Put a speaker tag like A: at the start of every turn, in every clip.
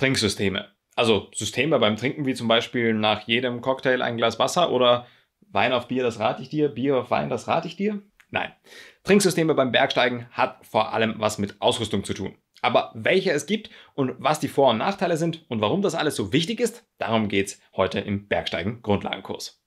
A: Trinksysteme. Also Systeme beim Trinken, wie zum Beispiel nach jedem Cocktail ein Glas Wasser oder Wein auf Bier, das rate ich dir, Bier auf Wein, das rate ich dir. Nein. Trinksysteme beim Bergsteigen hat vor allem was mit Ausrüstung zu tun. Aber welche es gibt und was die Vor- und Nachteile sind und warum das alles so wichtig ist, darum geht's heute im Bergsteigen Grundlagenkurs.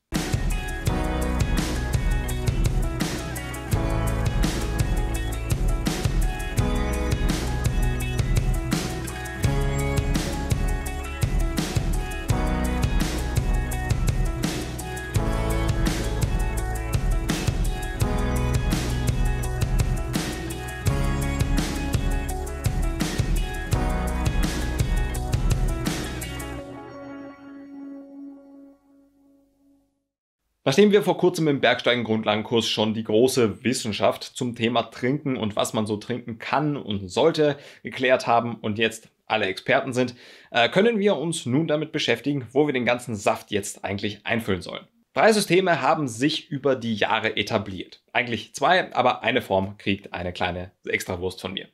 A: Nachdem wir vor kurzem im Bergsteigen-Grundlagenkurs schon die große Wissenschaft zum Thema Trinken und was man so trinken kann und sollte geklärt haben und jetzt alle Experten sind, äh, können wir uns nun damit beschäftigen, wo wir den ganzen Saft jetzt eigentlich einfüllen sollen. Drei Systeme haben sich über die Jahre etabliert. Eigentlich zwei, aber eine Form kriegt eine kleine Extrawurst von mir.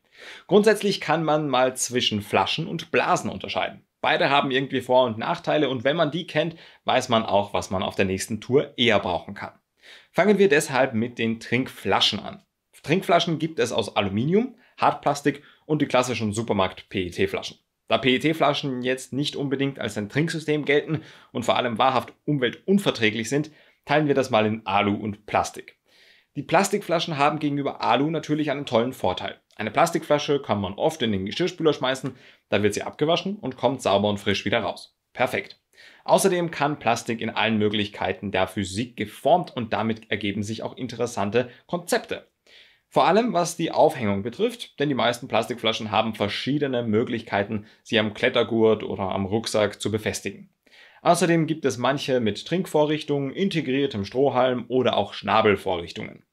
A: Grundsätzlich kann man mal zwischen Flaschen und Blasen unterscheiden. Beide haben irgendwie Vor- und Nachteile und wenn man die kennt, weiß man auch, was man auf der nächsten Tour eher brauchen kann. Fangen wir deshalb mit den Trinkflaschen an. Trinkflaschen gibt es aus Aluminium, Hartplastik und die klassischen Supermarkt-PET-Flaschen. Da PET-Flaschen jetzt nicht unbedingt als ein Trinksystem gelten und vor allem wahrhaft umweltunverträglich sind, teilen wir das mal in Alu und Plastik. Die Plastikflaschen haben gegenüber Alu natürlich einen tollen Vorteil. Eine Plastikflasche kann man oft in den Geschirrspüler schmeißen, dann wird sie abgewaschen und kommt sauber und frisch wieder raus. Perfekt. Außerdem kann Plastik in allen Möglichkeiten der Physik geformt und damit ergeben sich auch interessante Konzepte. Vor allem was die Aufhängung betrifft, denn die meisten Plastikflaschen haben verschiedene Möglichkeiten, sie am Klettergurt oder am Rucksack zu befestigen. Außerdem gibt es manche mit Trinkvorrichtungen, integriertem Strohhalm oder auch Schnabelvorrichtungen.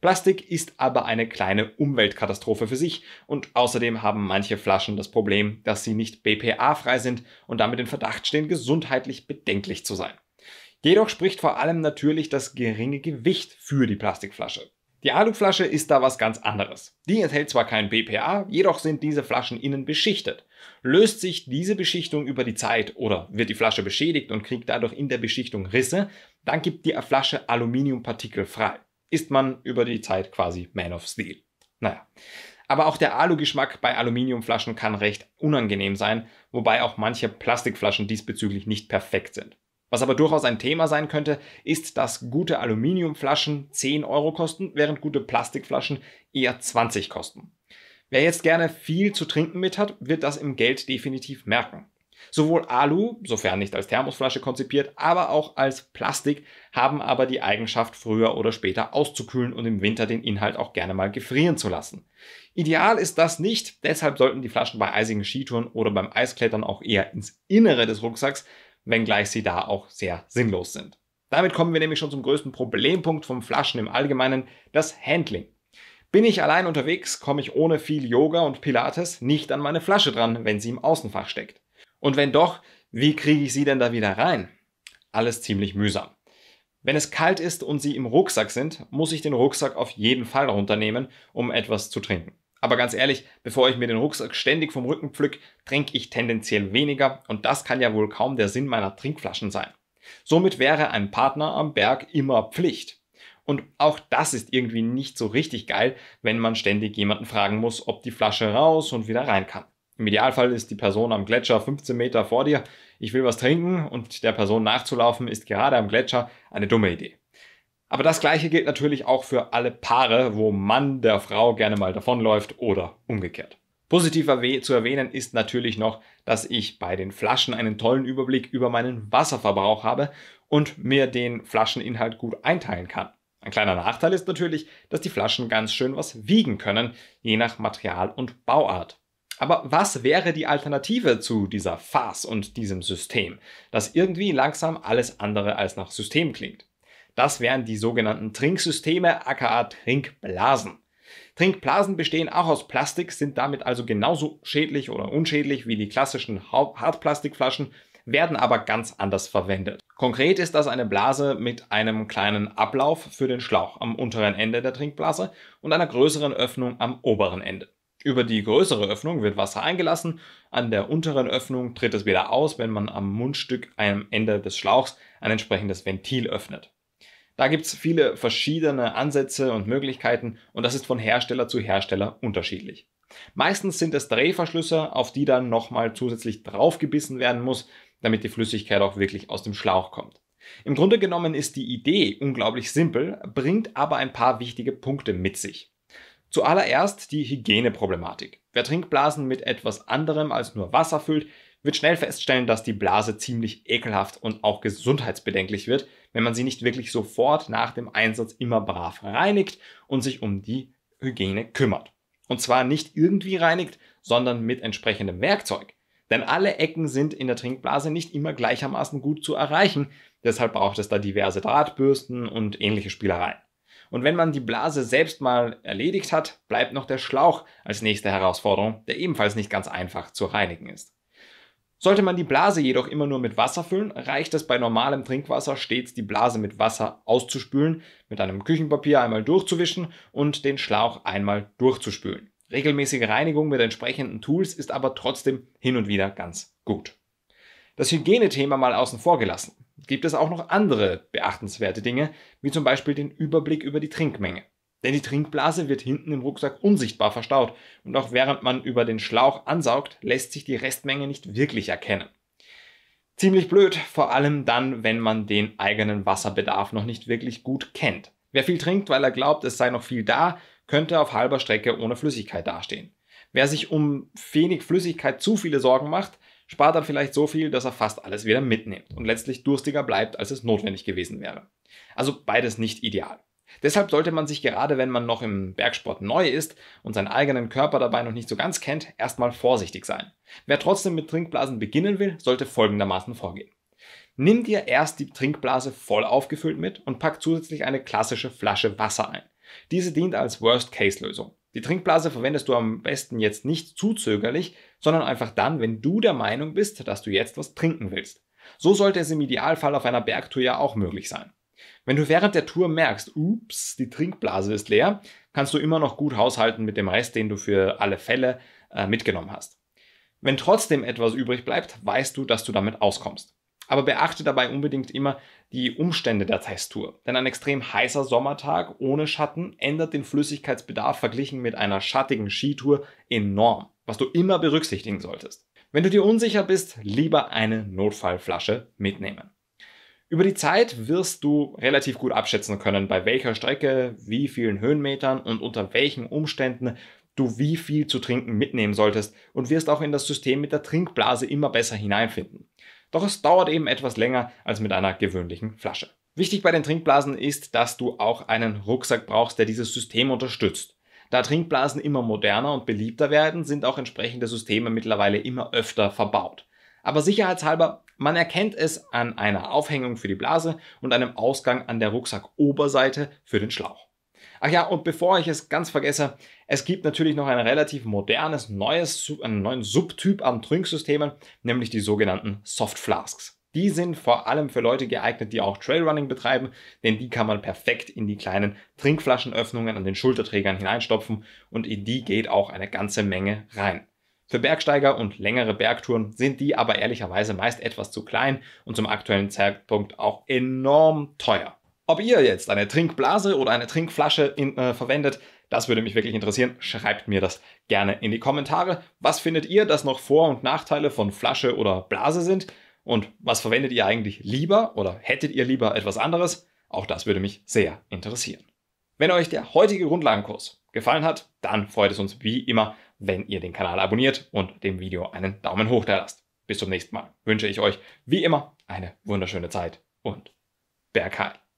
A: Plastik ist aber eine kleine Umweltkatastrophe für sich und außerdem haben manche Flaschen das Problem, dass sie nicht BPA-frei sind und damit den Verdacht stehen, gesundheitlich bedenklich zu sein. Jedoch spricht vor allem natürlich das geringe Gewicht für die Plastikflasche. Die Aluflasche ist da was ganz anderes. Die enthält zwar kein BPA, jedoch sind diese Flaschen innen beschichtet. Löst sich diese Beschichtung über die Zeit oder wird die Flasche beschädigt und kriegt dadurch in der Beschichtung Risse, dann gibt die Flasche Aluminiumpartikel frei ist man über die Zeit quasi Man of Steel. Naja. Aber auch der Alugeschmack bei Aluminiumflaschen kann recht unangenehm sein, wobei auch manche Plastikflaschen diesbezüglich nicht perfekt sind. Was aber durchaus ein Thema sein könnte, ist, dass gute Aluminiumflaschen 10 Euro kosten, während gute Plastikflaschen eher 20 kosten. Wer jetzt gerne viel zu trinken mit hat, wird das im Geld definitiv merken. Sowohl Alu, sofern nicht als Thermosflasche konzipiert, aber auch als Plastik haben aber die Eigenschaft, früher oder später auszukühlen und im Winter den Inhalt auch gerne mal gefrieren zu lassen. Ideal ist das nicht, deshalb sollten die Flaschen bei eisigen Skitouren oder beim Eisklettern auch eher ins Innere des Rucksacks, wenngleich sie da auch sehr sinnlos sind. Damit kommen wir nämlich schon zum größten Problempunkt von Flaschen im Allgemeinen, das Handling. Bin ich allein unterwegs, komme ich ohne viel Yoga und Pilates nicht an meine Flasche dran, wenn sie im Außenfach steckt. Und wenn doch, wie kriege ich sie denn da wieder rein? Alles ziemlich mühsam. Wenn es kalt ist und sie im Rucksack sind, muss ich den Rucksack auf jeden Fall runternehmen, um etwas zu trinken. Aber ganz ehrlich, bevor ich mir den Rucksack ständig vom Rücken pflück, trinke ich tendenziell weniger und das kann ja wohl kaum der Sinn meiner Trinkflaschen sein. Somit wäre ein Partner am Berg immer Pflicht. Und auch das ist irgendwie nicht so richtig geil, wenn man ständig jemanden fragen muss, ob die Flasche raus und wieder rein kann. Im Idealfall ist die Person am Gletscher 15 Meter vor dir. Ich will was trinken und der Person nachzulaufen ist gerade am Gletscher eine dumme Idee. Aber das gleiche gilt natürlich auch für alle Paare, wo Mann der Frau gerne mal davonläuft oder umgekehrt. Positiver zu erwähnen ist natürlich noch, dass ich bei den Flaschen einen tollen Überblick über meinen Wasserverbrauch habe und mir den Flascheninhalt gut einteilen kann. Ein kleiner Nachteil ist natürlich, dass die Flaschen ganz schön was wiegen können, je nach Material und Bauart. Aber was wäre die Alternative zu dieser Farce und diesem System, das irgendwie langsam alles andere als nach System klingt? Das wären die sogenannten Trinksysteme aka Trinkblasen. Trinkblasen bestehen auch aus Plastik, sind damit also genauso schädlich oder unschädlich wie die klassischen Hartplastikflaschen, werden aber ganz anders verwendet. Konkret ist das eine Blase mit einem kleinen Ablauf für den Schlauch am unteren Ende der Trinkblase und einer größeren Öffnung am oberen Ende. Über die größere Öffnung wird Wasser eingelassen, an der unteren Öffnung tritt es wieder aus, wenn man am Mundstück am Ende des Schlauchs ein entsprechendes Ventil öffnet. Da gibt es viele verschiedene Ansätze und Möglichkeiten und das ist von Hersteller zu Hersteller unterschiedlich. Meistens sind es Drehverschlüsse, auf die dann nochmal zusätzlich draufgebissen werden muss, damit die Flüssigkeit auch wirklich aus dem Schlauch kommt. Im Grunde genommen ist die Idee unglaublich simpel, bringt aber ein paar wichtige Punkte mit sich. Zuallererst die Hygieneproblematik. Wer Trinkblasen mit etwas anderem als nur Wasser füllt, wird schnell feststellen, dass die Blase ziemlich ekelhaft und auch gesundheitsbedenklich wird, wenn man sie nicht wirklich sofort nach dem Einsatz immer brav reinigt und sich um die Hygiene kümmert. Und zwar nicht irgendwie reinigt, sondern mit entsprechendem Werkzeug. Denn alle Ecken sind in der Trinkblase nicht immer gleichermaßen gut zu erreichen, deshalb braucht es da diverse Drahtbürsten und ähnliche Spielereien. Und wenn man die Blase selbst mal erledigt hat, bleibt noch der Schlauch als nächste Herausforderung, der ebenfalls nicht ganz einfach zu reinigen ist. Sollte man die Blase jedoch immer nur mit Wasser füllen, reicht es bei normalem Trinkwasser stets, die Blase mit Wasser auszuspülen, mit einem Küchenpapier einmal durchzuwischen und den Schlauch einmal durchzuspülen. Regelmäßige Reinigung mit entsprechenden Tools ist aber trotzdem hin und wieder ganz gut. Das Hygienethema mal außen vor gelassen gibt es auch noch andere beachtenswerte Dinge, wie zum Beispiel den Überblick über die Trinkmenge. Denn die Trinkblase wird hinten im Rucksack unsichtbar verstaut und auch während man über den Schlauch ansaugt, lässt sich die Restmenge nicht wirklich erkennen. Ziemlich blöd, vor allem dann, wenn man den eigenen Wasserbedarf noch nicht wirklich gut kennt. Wer viel trinkt, weil er glaubt, es sei noch viel da, könnte auf halber Strecke ohne Flüssigkeit dastehen. Wer sich um wenig Flüssigkeit zu viele Sorgen macht, spart er vielleicht so viel, dass er fast alles wieder mitnimmt und letztlich durstiger bleibt, als es notwendig gewesen wäre. Also beides nicht ideal. Deshalb sollte man sich gerade, wenn man noch im Bergsport neu ist und seinen eigenen Körper dabei noch nicht so ganz kennt, erstmal vorsichtig sein. Wer trotzdem mit Trinkblasen beginnen will, sollte folgendermaßen vorgehen. Nimm dir erst die Trinkblase voll aufgefüllt mit und pack zusätzlich eine klassische Flasche Wasser ein. Diese dient als Worst-Case-Lösung. Die Trinkblase verwendest du am besten jetzt nicht zu zögerlich, sondern einfach dann, wenn du der Meinung bist, dass du jetzt was trinken willst. So sollte es im Idealfall auf einer Bergtour ja auch möglich sein. Wenn du während der Tour merkst, ups, die Trinkblase ist leer, kannst du immer noch gut haushalten mit dem Rest, den du für alle Fälle äh, mitgenommen hast. Wenn trotzdem etwas übrig bleibt, weißt du, dass du damit auskommst. Aber beachte dabei unbedingt immer, die Umstände der Teilstour. Denn ein extrem heißer Sommertag ohne Schatten ändert den Flüssigkeitsbedarf verglichen mit einer schattigen Skitour enorm, was du immer berücksichtigen solltest. Wenn du dir unsicher bist, lieber eine Notfallflasche mitnehmen. Über die Zeit wirst du relativ gut abschätzen können, bei welcher Strecke, wie vielen Höhenmetern und unter welchen Umständen du wie viel zu trinken mitnehmen solltest und wirst auch in das System mit der Trinkblase immer besser hineinfinden. Doch es dauert eben etwas länger als mit einer gewöhnlichen Flasche. Wichtig bei den Trinkblasen ist, dass du auch einen Rucksack brauchst, der dieses System unterstützt. Da Trinkblasen immer moderner und beliebter werden, sind auch entsprechende Systeme mittlerweile immer öfter verbaut. Aber sicherheitshalber, man erkennt es an einer Aufhängung für die Blase und einem Ausgang an der Rucksackoberseite für den Schlauch. Ach ja, und bevor ich es ganz vergesse, es gibt natürlich noch ein relativ modernes, neues, einen neuen Subtyp an Trinksystemen, nämlich die sogenannten Soft Flasks. Die sind vor allem für Leute geeignet, die auch Trailrunning betreiben, denn die kann man perfekt in die kleinen Trinkflaschenöffnungen an den Schulterträgern hineinstopfen und in die geht auch eine ganze Menge rein. Für Bergsteiger und längere Bergtouren sind die aber ehrlicherweise meist etwas zu klein und zum aktuellen Zeitpunkt auch enorm teuer. Ob ihr jetzt eine Trinkblase oder eine Trinkflasche in, äh, verwendet, das würde mich wirklich interessieren. Schreibt mir das gerne in die Kommentare. Was findet ihr, dass noch Vor- und Nachteile von Flasche oder Blase sind? Und was verwendet ihr eigentlich lieber oder hättet ihr lieber etwas anderes? Auch das würde mich sehr interessieren. Wenn euch der heutige Grundlagenkurs gefallen hat, dann freut es uns wie immer, wenn ihr den Kanal abonniert und dem Video einen Daumen hoch da lasst. Bis zum nächsten Mal wünsche ich euch wie immer eine wunderschöne Zeit und Bergheil.